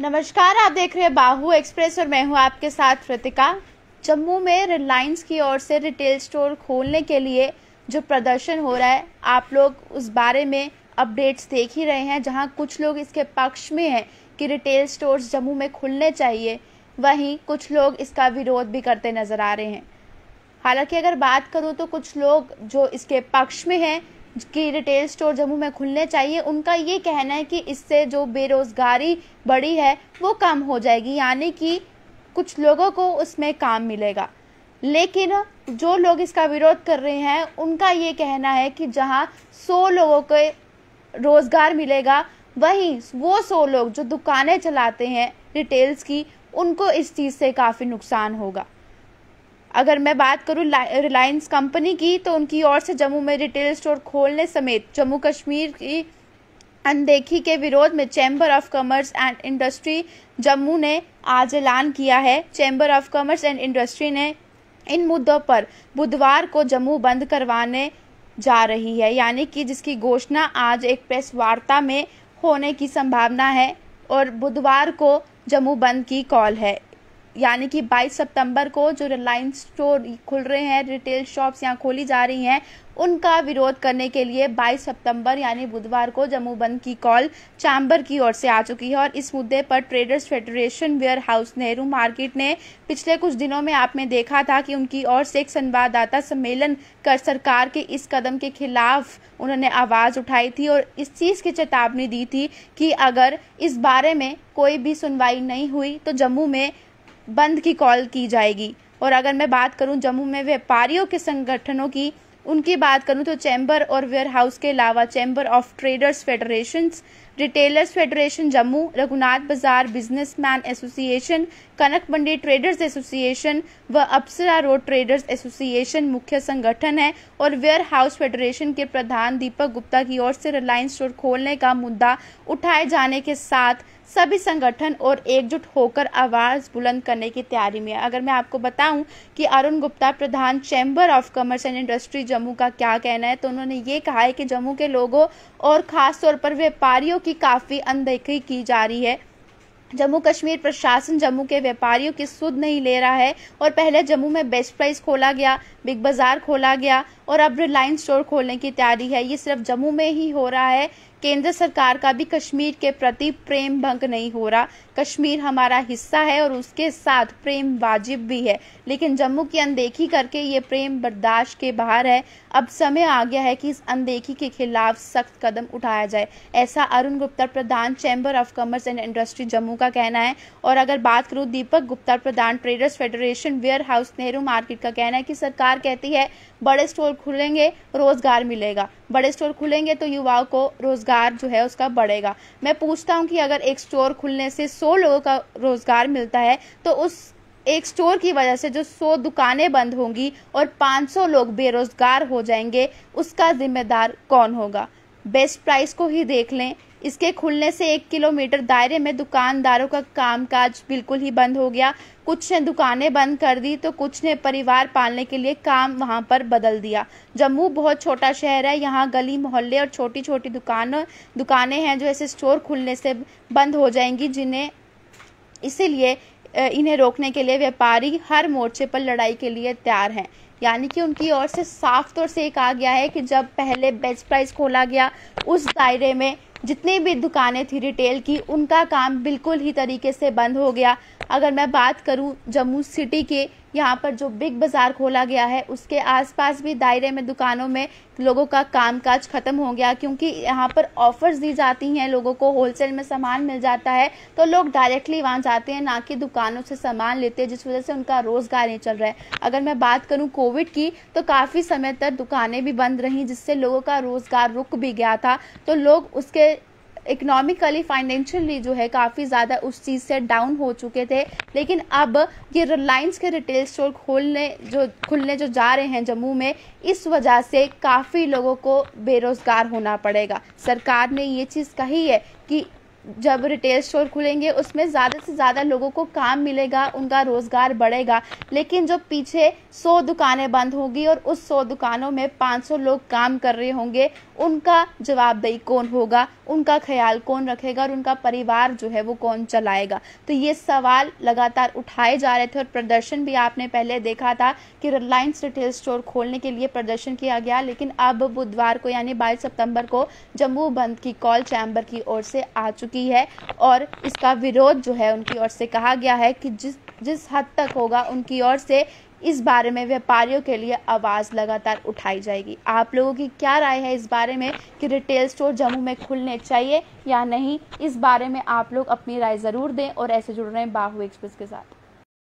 नमस्कार आप देख रहे हैं बाहू एक्सप्रेस और मैं हूं आपके साथ प्रतिका जम्मू में रिलायंस की ओर से रिटेल स्टोर खोलने के लिए जो प्रदर्शन हो रहा है आप लोग उस बारे में अपडेट्स देख ही रहे हैं जहां कुछ लोग इसके पक्ष में हैं कि रिटेल स्टोर्स जम्मू में खुलने चाहिए वहीं कुछ लोग इसका विरोध भी करते नज़र आ रहे हैं हालांकि अगर बात करूँ तो कुछ लोग जो इसके पक्ष में हैं की रिटेल स्टोर जम्मू में खुलने चाहिए उनका ये कहना है कि इससे जो बेरोज़गारी बढ़ी है वो कम हो जाएगी यानी कि कुछ लोगों को उसमें काम मिलेगा लेकिन जो लोग इसका विरोध कर रहे हैं उनका ये कहना है कि जहाँ सौ लोगों को रोज़गार मिलेगा वहीं वो सौ लोग जो दुकानें चलाते हैं रिटेल्स की उनको इस चीज़ से काफ़ी नुकसान होगा अगर मैं बात करूँ रिलायंस कंपनी की तो उनकी ओर से जम्मू में रिटेल स्टोर खोलने समेत जम्मू कश्मीर की अनदेखी के विरोध में chamber of commerce and industry Jammu ने आज ऐलान किया है chamber of commerce and industry ने इन मुद्दों पर बुधवार को जम्मू बंद करवाने जा रही है यानी कि जिसकी घोषणा आज एक प्रेस वार्ता में होने की संभावना है और बुधवार को जम्मू बंद की कॉल है यानी कि 22 सितंबर को जो रिलायंस स्टोर खुल रहे हैं रिटेल शॉप्स यहाँ खोली जा रही हैं उनका विरोध करने के लिए 22 सितंबर यानी बुधवार को जम्मू बंद की कॉल चैम्बर की ओर से आ चुकी है और इस मुद्दे पर traders federation warehouse Nehru market ने पिछले कुछ दिनों में आपने देखा था कि उनकी ओर से एक संवाददाता सम्मेलन कर सरकार के इस कदम के खिलाफ उन्होंने आवाज़ उठाई थी और इस चीज़ की चेतावनी दी थी कि अगर इस बारे में कोई भी सुनवाई नहीं हुई तो जम्मू में बंद की कॉल की जाएगी और अगर मैं बात करूं जम्मू में व्यापारियों के संगठनों की उनकी बात करूं तो चैम्बर और वेयर हाउस के अलावा chamber of traders federation retailers federation Jammu Raghunath बाजार businessman association Kanak Mandi traders association व अप्सरा रोड ट्रेडर्स एसोसिएशन मुख्य संगठन है और वेयर हाउस फेडरेशन के प्रधान दीपक गुप्ता की ओर से रिलायंस स्टोर खोलने का मुद्दा उठाए जाने के साथ सभी संगठन और एकजुट होकर आवाज़ बुलंद करने की तैयारी में है अगर मैं आपको बताऊं कि अरुण गुप्ता प्रधान chamber of commerce and industry Jammu का क्या कहना है तो उन्होंने ये कहा है कि जम्मू के लोगों और ख़ास तौर पर व्यापारियों की काफ़ी अनदेखी की जा रही है जम्मू कश्मीर प्रशासन जम्मू के व्यापारियों की सुध नहीं ले रहा है और पहले जम्मू में बेस्ट प्राइस खोला गया बिग बाज़ार खोला गया और अब रिलायंस स्टोर खोलने की तैयारी है ये सिर्फ जम्मू में ही हो रहा है केंद्र सरकार का भी कश्मीर के प्रति प्रेम भंग नहीं हो रहा कश्मीर हमारा हिस्सा है और उसके साथ प्रेम वाजिब भी है लेकिन जम्मू की अनदेखी करके ये प्रेम बर्दाश्त के बाहर है अब समय आ गया है कि इस अनदेखी के खिलाफ सख्त कदम उठाया जाए ऐसा अरुण गुप्ता प्रधान chamber of commerce and industry Jammu का कहना है और अगर बात करूँ दीपक गुप्ता प्रधान traders federation warehouse Nehru market का कहना है कि सरकार कहती है बड़े स्टोर खुलेंगे रोजगार मिलेगा बड़े स्टोर खुलेंगे तो युवाओं को रोज़गार जो है उसका बढ़ेगा मैं पूछता हूँ कि अगर एक स्टोर खुलने से सौ लोगों का रोज़गार मिलता है तो उस एक स्टोर की वजह से जो सौ दुकानें बंद होंगी और 500 लोग बेरोज़गार हो जाएंगे उसका जिम्मेदार कौन होगा बेस्ट प्राइस को ही देख लें इसके खुलने से एक किलोमीटर दायरे में दुकानदारों का कामकाज बिल्कुल ही बंद हो गया कुछ ने दुकानें बंद कर दी तो कुछ ने परिवार पालने के लिए काम वहां पर बदल दिया जम्मू बहुत छोटा शहर है यहाँ गली मोहल्ले और छोटी छोटी दुकान दुकानें हैं जो ऐसे स्टोर खुलने से बंद हो जाएंगी जिन्हें इसीलिए इन्हें रोकने के लिए व्यापारी हर मोर्चे पर लड़ाई के लिए तैयार हैं यानी कि उनकी ओर से साफ तौर से एक कहा गया है कि जब पहले बेस्ट प्राइस खोला गया उस दायरे में जितनी भी दुकानें थी रिटेल की उनका काम बिल्कुल ही तरीके से बंद हो गया अगर मैं बात करूं जम्मू सिटी के यहाँ पर जो बिग बाज़ार खोला गया है उसके आसपास भी दायरे में दुकानों में लोगों का कामकाज ख़त्म हो गया क्योंकि यहाँ पर ऑफ़र्स दी जाती हैं लोगों को होलसेल में सामान मिल जाता है तो लोग डायरेक्टली वहाँ जाते हैं ना कि दुकानों से सामान लेते हैं जिस वजह से उनका रोज़गार नहीं चल रहा है अगर मैं बात करूँ कोविड की तो काफ़ी समय तक दुकानें भी बंद रहीं जिससे लोगों का रोज़गार रुक भी गया था तो लोग उसके इकोनॉमिकली फाइनेंशियली जो है काफ़ी ज़्यादा उस चीज़ से डाउन हो चुके थे लेकिन अब ये रिलायंस के रिटेल स्टोर खोलने जो खुलने जो जा रहे हैं जम्मू में इस वजह से काफ़ी लोगों को बेरोज़गार होना पड़ेगा सरकार ने ये चीज़ कही है कि जब रिटेल स्टोर खुलेंगे उसमें ज़्यादा से ज़्यादा लोगों को काम मिलेगा उनका रोज़गार बढ़ेगा लेकिन जो पीछे सौ दुकानें बंद होगी और उस सौ दुकानों में 500 लोग काम कर रहे होंगे उनका जवाबदेही कौन होगा उनका ख्याल कौन रखेगा और उनका परिवार जो है वो कौन चलाएगा तो ये सवाल लगातार उठाए जा रहे थे और प्रदर्शन भी आपने पहले देखा था कि रिलायंस रिटेल स्टोर खोलने के लिए प्रदर्शन किया गया लेकिन अब बुधवार को यानी बाईस सितंबर को जम्मू बंद की कॉल चैम्बर की ओर से आ चुकी है और इसका विरोध जो है उनकी ओर से कहा गया है कि जिस जिस हद तक होगा उनकी ओर से इस बारे में व्यापारियों के लिए आवाज़ लगातार उठाई जाएगी आप लोगों की क्या राय है इस बारे में कि रिटेल स्टोर जम्मू में खुलने चाहिए या नहीं इस बारे में आप लोग अपनी राय ज़रूर दें और ऐसे जुड़ रहे हैं बाहू एक्सप्रेस के साथ